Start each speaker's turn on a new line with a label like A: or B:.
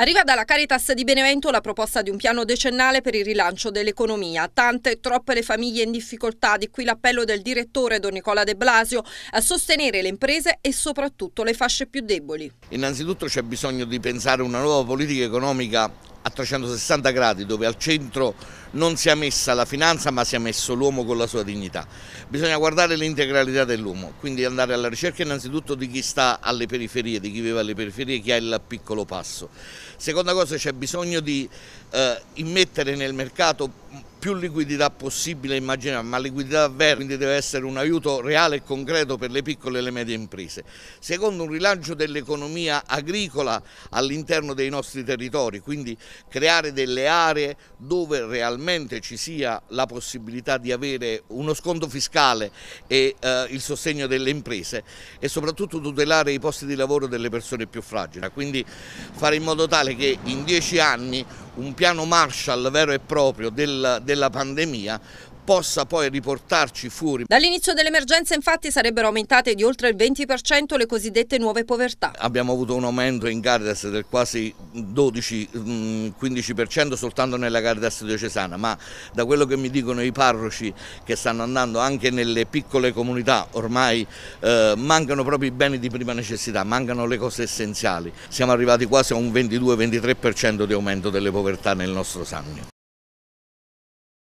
A: Arriva dalla Caritas di Benevento la proposta di un piano decennale per il rilancio dell'economia. Tante, troppe le famiglie in difficoltà, di qui l'appello del direttore Don Nicola De Blasio a sostenere le imprese e soprattutto le fasce più deboli.
B: Innanzitutto c'è bisogno di pensare una nuova politica economica a 360 gradi dove al centro non si è messa la finanza ma si è messo l'uomo con la sua dignità. Bisogna guardare l'integralità dell'uomo, quindi andare alla ricerca innanzitutto di chi sta alle periferie, di chi vive alle periferie, chi ha il piccolo passo. Seconda cosa c'è bisogno di eh, immettere nel mercato più liquidità possibile immaginare, ma liquidità vera, quindi deve essere un aiuto reale e concreto per le piccole e le medie imprese. Secondo un rilancio dell'economia agricola all'interno dei nostri territori, quindi creare delle aree dove realmente ci sia la possibilità di avere uno sconto fiscale e eh, il sostegno delle imprese e soprattutto tutelare i posti di lavoro delle persone più fragili. Quindi fare in modo tale che in dieci anni un piano Marshall vero e proprio del, della pandemia possa poi riportarci fuori.
A: Dall'inizio dell'emergenza infatti sarebbero aumentate di oltre il 20% le cosiddette nuove povertà.
B: Abbiamo avuto un aumento in Caritas del quasi 12-15% mm, soltanto nella Caritas diocesana, ma da quello che mi dicono i parroci che stanno andando anche nelle piccole comunità ormai eh, mancano proprio i beni di prima necessità, mancano le cose essenziali. Siamo arrivati quasi a un 22-23% di aumento delle povertà. en nel nostro sangue.